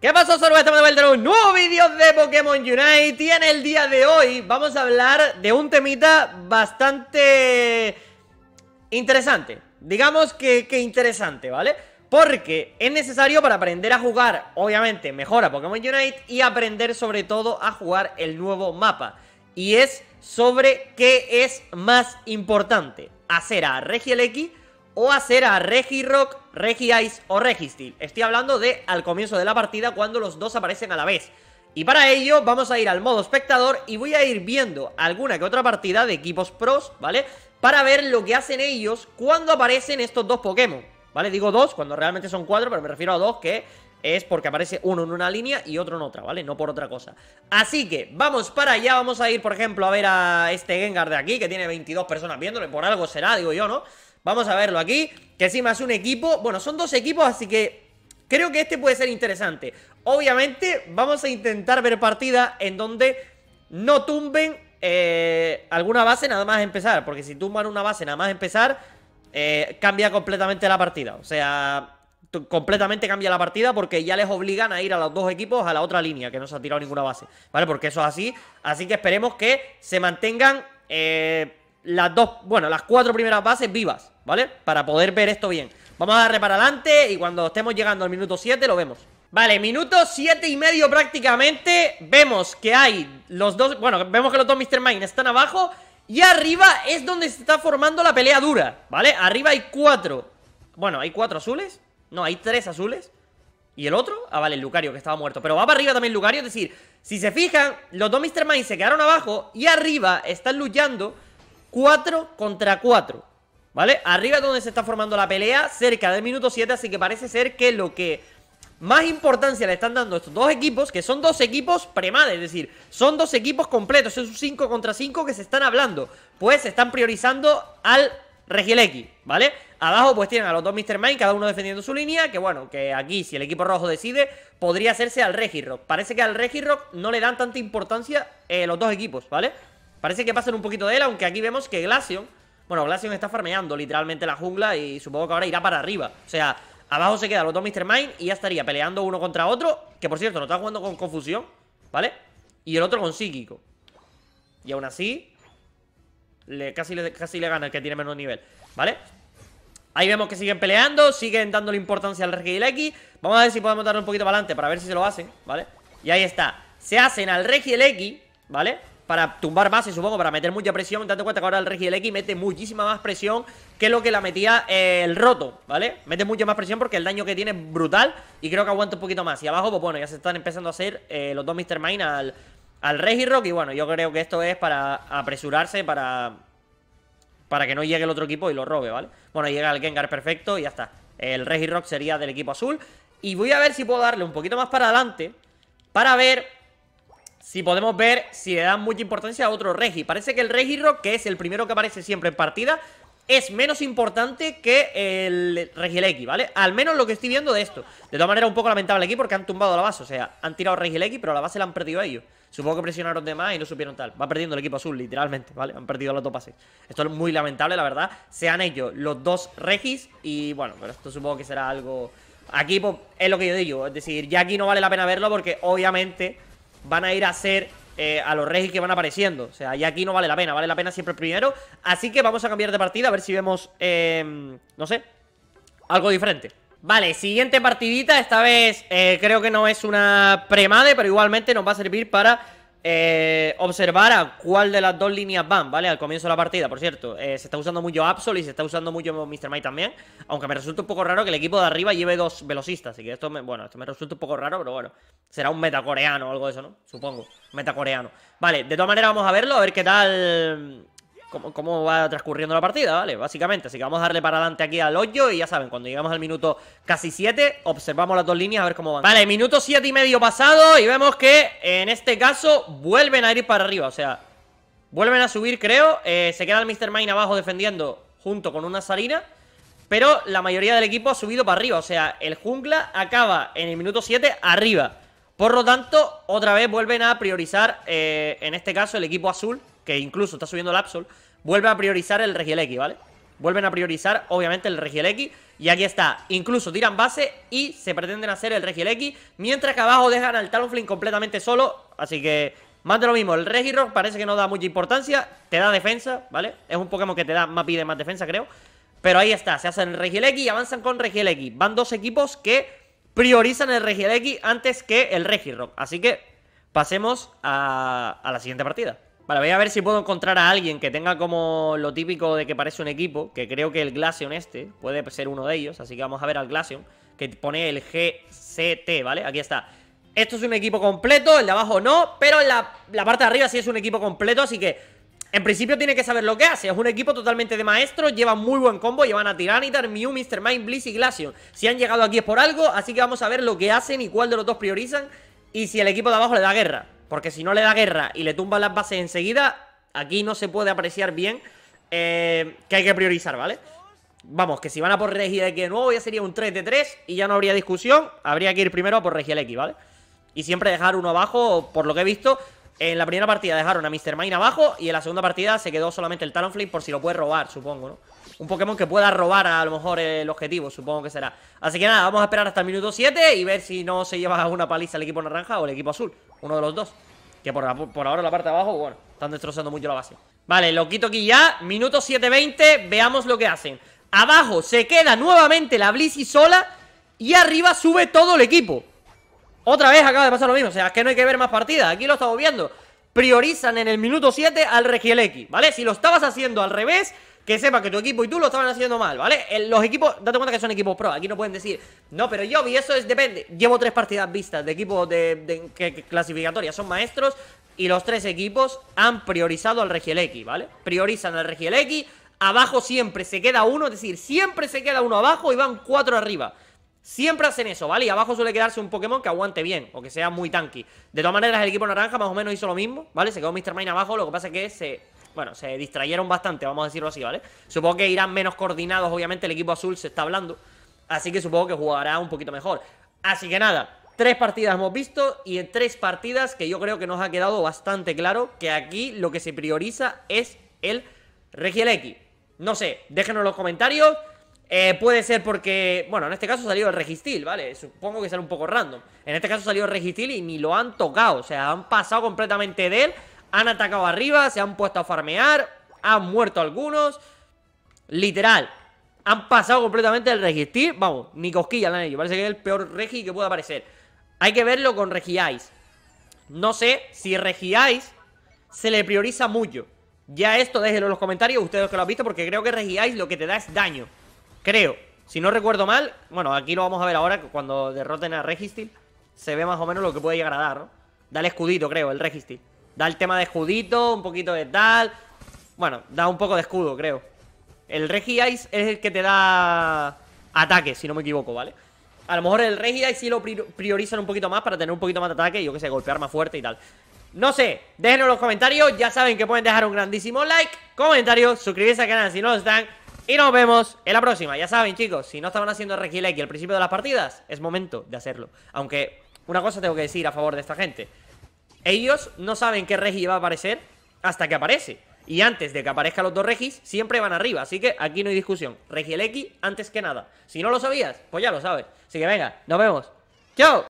¿Qué pasó, Sorba? Estamos de vuelta en un nuevo vídeo de Pokémon Unite Y en el día de hoy vamos a hablar de un temita bastante interesante Digamos que, que interesante, ¿vale? Porque es necesario para aprender a jugar, obviamente, mejor a Pokémon Unite Y aprender sobre todo a jugar el nuevo mapa Y es sobre qué es más importante Hacer a X o hacer a Regirock, Ice o Registeel. Estoy hablando de al comienzo de la partida cuando los dos aparecen a la vez. Y para ello vamos a ir al modo espectador y voy a ir viendo alguna que otra partida de equipos pros, ¿vale? Para ver lo que hacen ellos cuando aparecen estos dos Pokémon, ¿vale? Digo dos cuando realmente son cuatro, pero me refiero a dos que es porque aparece uno en una línea y otro en otra, ¿vale? No por otra cosa. Así que vamos para allá, vamos a ir, por ejemplo, a ver a este Gengar de aquí, que tiene 22 personas viéndole, por algo será, digo yo, ¿no? Vamos a verlo aquí, que encima es un equipo, bueno, son dos equipos, así que creo que este puede ser interesante. Obviamente vamos a intentar ver partidas en donde no tumben eh, alguna base nada más empezar, porque si tumban una base nada más empezar, eh, cambia completamente la partida, o sea, completamente cambia la partida porque ya les obligan a ir a los dos equipos a la otra línea, que no se ha tirado ninguna base, ¿vale? Porque eso es así, así que esperemos que se mantengan... Eh, las dos, bueno, las cuatro primeras bases vivas, ¿vale? Para poder ver esto bien. Vamos a darle para adelante y cuando estemos llegando al minuto 7 lo vemos. Vale, minuto 7 y medio prácticamente. Vemos que hay los dos, bueno, vemos que los dos Mr. Mine están abajo y arriba es donde se está formando la pelea dura, ¿vale? Arriba hay cuatro, bueno, hay cuatro azules, no, hay tres azules. ¿Y el otro? Ah, vale, el Lucario, que estaba muerto. Pero va para arriba también Lucario, es decir, si se fijan, los dos Mr. Mine se quedaron abajo y arriba están luchando 4 contra 4. ¿Vale? Arriba es donde se está formando la pelea, cerca del minuto 7, así que parece ser que lo que más importancia le están dando estos dos equipos, que son dos equipos premade, es decir, son dos equipos completos, es un 5 contra 5 que se están hablando, pues se están priorizando al Regieleki, ¿vale? Abajo pues tienen a los dos Mr. Mind, cada uno defendiendo su línea, que bueno, que aquí si el equipo rojo decide, podría hacerse al Regirock. Parece que al Regirock no le dan tanta importancia eh, los dos equipos, ¿vale? Parece que pasan un poquito de él, aunque aquí vemos que Glacion Bueno, Glacion está farmeando literalmente la jungla y supongo que ahora irá para arriba. O sea, abajo se quedan los dos Mr. Mine y ya estaría peleando uno contra otro. Que por cierto, no está jugando con confusión, ¿vale? Y el otro con psíquico. Y aún así, le, casi, le, casi le gana el que tiene menos nivel, ¿vale? Ahí vemos que siguen peleando, siguen dándole importancia al y X. Vamos a ver si podemos dar un poquito para adelante para ver si se lo hacen, ¿vale? Y ahí está. Se hacen al y X, ¿vale? para tumbar más, supongo, para meter mucha presión. date cuenta que ahora el Regi X mete muchísima más presión que lo que la metía el roto, ¿vale? Mete mucha más presión porque el daño que tiene es brutal y creo que aguanta un poquito más. Y abajo, pues bueno, ya se están empezando a hacer eh, los dos Mr. Mine al, al Regi Rock. Y bueno, yo creo que esto es para apresurarse, para, para que no llegue el otro equipo y lo robe, ¿vale? Bueno, llega el Gengar perfecto y ya está. El Regi Rock sería del equipo azul. Y voy a ver si puedo darle un poquito más para adelante para ver si podemos ver si le dan mucha importancia a otro Regi. Parece que el Regirock, que es el primero que aparece siempre en partida, es menos importante que el Regileki, ¿vale? Al menos lo que estoy viendo de esto. De todas maneras, un poco lamentable aquí porque han tumbado la base. O sea, han tirado Regileki, pero la base la han perdido ellos. Supongo que presionaron de más y no supieron tal. Va perdiendo el equipo azul, literalmente, ¿vale? Han perdido los dos pases. Esto es muy lamentable, la verdad. Se han los dos Regis y, bueno, pero esto supongo que será algo... Aquí pues, es lo que yo digo. Es decir, ya aquí no vale la pena verlo porque, obviamente van a ir a hacer eh, a los Regis que van apareciendo. O sea, y aquí no vale la pena, vale la pena siempre el primero. Así que vamos a cambiar de partida, a ver si vemos, em, no sé, algo diferente. Vale, siguiente partidita, esta vez eh, creo que no es una premade, pero igualmente nos va a servir para eh, observar a cuál de las dos líneas van, ¿vale? Al comienzo de la partida, por cierto. Eh, se está usando mucho Absol y se está usando mucho Mr. Mike también. Aunque me resulta un poco raro que el equipo de arriba lleve dos velocistas. Así que esto bueno, esto me resulta un poco raro, pero bueno. Será un metacoreano o algo de eso, ¿no? Supongo. Metacoreano. Vale, de todas maneras vamos a verlo, a ver qué tal cómo, va transcurriendo la partida, ¿vale? Básicamente, así que vamos a darle para adelante aquí al hoyo y ya saben, cuando llegamos al minuto casi 7, observamos las dos líneas a ver cómo van. Vale, minuto 7 y medio pasado y vemos que en este caso vuelven a ir para arriba, o sea, vuelven a subir creo, eh, se queda el Mr. Mine abajo defendiendo junto con una salina. Pero la mayoría del equipo ha subido para arriba. O sea, el jungla acaba en el minuto 7 arriba. Por lo tanto, otra vez vuelven a priorizar, eh, en este caso, el equipo azul que incluso está subiendo el Absol, vuelve a priorizar el Regiel ¿vale? Vuelven a priorizar, obviamente, el Regiel Y aquí está, incluso tiran base y se pretenden hacer el Regiel mientras que abajo dejan al Talonflame completamente solo, así que más de lo mismo, el Regirock parece que no da mucha importancia, te da defensa, ¿vale? Es un Pokémon que te da más pide más defensa, creo. Pero ahí está, se hacen el Regiel y avanzan con Regiel Van dos equipos que priorizan el Regiel antes que el Regirock. Así que pasemos a, a la siguiente partida. Vale, voy a ver si puedo encontrar a alguien que tenga como lo típico de que parece un equipo, que creo que el Glaceon este puede ser uno de ellos, así que vamos a ver al Glaceon, que pone el GCT, ¿vale? Aquí está. Esto es un equipo completo, el de abajo no, pero la, la parte de arriba sí es un equipo completo, así que en principio tiene que saber lo que hace. Es un equipo totalmente de maestros, Lleva muy buen combo, llevan a Tiranitar, Mew, Mr. Mind, Bliss y Glaceon. Si han llegado aquí es por algo, así que vamos a ver lo que hacen y cuál de los dos priorizan y si el equipo de abajo le da guerra. Porque si no le da guerra y le tumba las bases enseguida, aquí no se puede apreciar bien eh, que hay que priorizar, ¿vale? Vamos, que si van a por X de nuevo ya sería un 3 de 3 y ya no habría discusión. Habría que ir primero a por X, ¿vale? Y siempre dejar uno abajo, por lo que he visto, en la primera partida dejaron a Mr. Mine abajo y en la segunda partida se quedó solamente el Talonflame por si lo puede robar, supongo, ¿no? un Pokémon que pueda robar a, lo mejor el objetivo, supongo que será. Así que nada, vamos a esperar hasta el minuto 7 y ver si no se lleva una paliza el equipo naranja o el equipo azul. Uno de los dos. Que por, ahora la parte de abajo, bueno, están destrozando mucho la base. Vale, lo quito aquí ya. Minuto 7.20, veamos lo que hacen. Abajo se queda nuevamente la Blissey sola y arriba sube todo el equipo. Otra vez acaba de pasar lo mismo, o sea, es que no hay que ver más partidas, aquí lo estamos viendo. Priorizan en el minuto 7 al Regieleki, ¿vale? Si lo estabas haciendo al revés, que sepa que tu equipo y tú lo estaban haciendo mal, ¿vale? Los equipos, date cuenta que son equipos pro, aquí no pueden decir, no, pero yo vi eso, es, depende. Llevo tres partidas vistas de equipos de, de, son maestros y los tres equipos han priorizado al X, ¿vale? Priorizan al X. abajo siempre se queda uno, es decir, siempre se queda uno abajo y van cuatro arriba. Siempre hacen eso, ¿vale? Y abajo suele quedarse un Pokémon que aguante bien o que sea muy tanky. De todas maneras, el equipo naranja más o menos hizo lo mismo, ¿vale? Se quedó Mr. Mine abajo, lo que pasa es que se bueno, se distrayeron bastante, vamos a decirlo así, ¿vale? Supongo que irán menos coordinados, obviamente el equipo azul se está hablando, así que supongo que jugará un poquito mejor. Así que nada, tres partidas hemos visto y en tres partidas que yo creo que nos ha quedado bastante claro que aquí lo que se prioriza es el Regieleki. No sé, déjenos en los comentarios. Eh, puede ser porque, bueno, en este caso salió el Registil, ¿vale? Supongo que sale un poco random. En este caso salió el Registil y ni lo han tocado, o sea, han pasado completamente de él. Han atacado arriba, se han puesto a farmear, han muerto algunos. Literal, han pasado completamente el Registil, Vamos, ni cosquilla le han hecho. Parece que es el peor regi que pueda aparecer. Hay que verlo con Regiais No sé si Regiais se le prioriza mucho. Ya esto déjenlo en los comentarios, ustedes que lo han visto, porque creo que Regiais lo que te da es daño. Creo. Si no recuerdo mal, bueno, aquí lo vamos a ver ahora cuando derroten a Registil. Se ve más o menos lo que puede llegar a dar, ¿no? escudito, creo, el Registil. Da el tema de escudito, un poquito de tal. Bueno, da un poco de escudo, creo. El Regi Ice es el que te da ataque, si no me equivoco, ¿vale? A lo mejor el Regi Ice sí lo priorizan un poquito más para tener un poquito más de ataque. Yo que sé, golpear más fuerte y tal. No sé, déjenlo en los comentarios. Ya saben que pueden dejar un grandísimo like, comentarios suscribirse al canal si no lo están. Y nos vemos en la próxima. Ya saben, chicos, si no estaban haciendo Regi Like al principio de las partidas, es momento de hacerlo. Aunque una cosa tengo que decir a favor de esta gente. Ellos no saben qué Regi va a aparecer hasta que aparece. Y antes de que aparezcan los dos Regis, siempre van arriba. Así que aquí no hay discusión. X antes que nada. Si no lo sabías, pues ya lo sabes. Así que venga, nos vemos. ¡Chao!